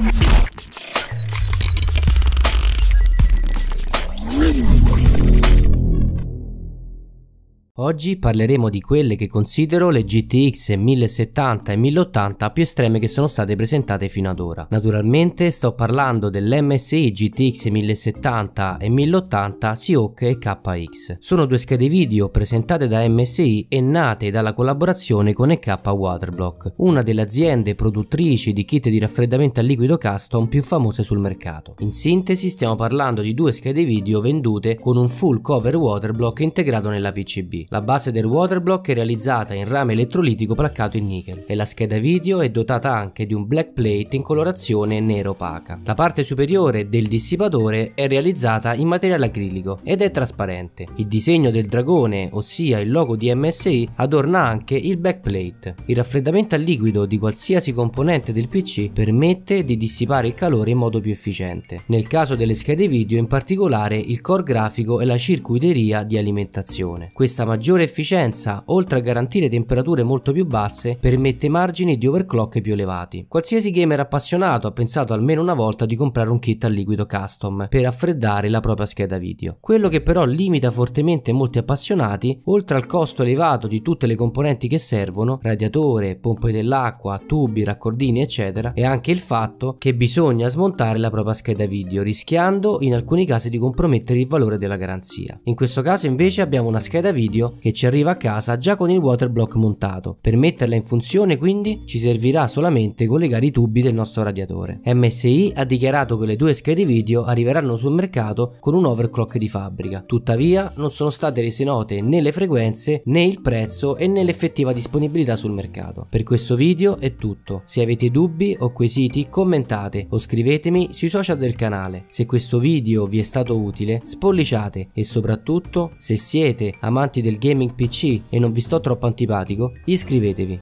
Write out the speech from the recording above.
Thank you. Oggi parleremo di quelle che considero le GTX 1070 e 1080 più estreme che sono state presentate fino ad ora. Naturalmente sto parlando dell'MSI GTX 1070 e 1080 Seahawk e KX. Sono due schede video presentate da MSI e nate dalla collaborazione con EK Waterblock, una delle aziende produttrici di kit di raffreddamento a liquido custom più famose sul mercato. In sintesi stiamo parlando di due schede video vendute con un full cover waterblock integrato nella PCB. La base del waterblock è realizzata in rame elettrolitico placcato in nickel e la scheda video è dotata anche di un black plate in colorazione nero opaca. La parte superiore del dissipatore è realizzata in materiale acrilico ed è trasparente. Il disegno del dragone, ossia il logo di MSI, adorna anche il backplate. Il raffreddamento a liquido di qualsiasi componente del PC permette di dissipare il calore in modo più efficiente. Nel caso delle schede video in particolare il core grafico e la circuiteria di alimentazione. Questa maggior maggiore efficienza, oltre a garantire temperature molto più basse, permette margini di overclock più elevati. Qualsiasi gamer appassionato ha pensato almeno una volta di comprare un kit a liquido custom per raffreddare la propria scheda video. Quello che però limita fortemente molti appassionati, oltre al costo elevato di tutte le componenti che servono, radiatore, pompe dell'acqua, tubi, raccordini eccetera, è anche il fatto che bisogna smontare la propria scheda video, rischiando in alcuni casi di compromettere il valore della garanzia. In questo caso invece abbiamo una scheda video che ci arriva a casa già con il water block montato. Per metterla in funzione quindi ci servirà solamente collegare i tubi del nostro radiatore. MSI ha dichiarato che le due schede video arriveranno sul mercato con un overclock di fabbrica. Tuttavia non sono state rese note né le frequenze né il prezzo e né l'effettiva disponibilità sul mercato. Per questo video è tutto. Se avete dubbi o quesiti commentate o scrivetemi sui social del canale. Se questo video vi è stato utile spolliciate e soprattutto se siete amanti del gaming PC e non vi sto troppo antipatico, iscrivetevi.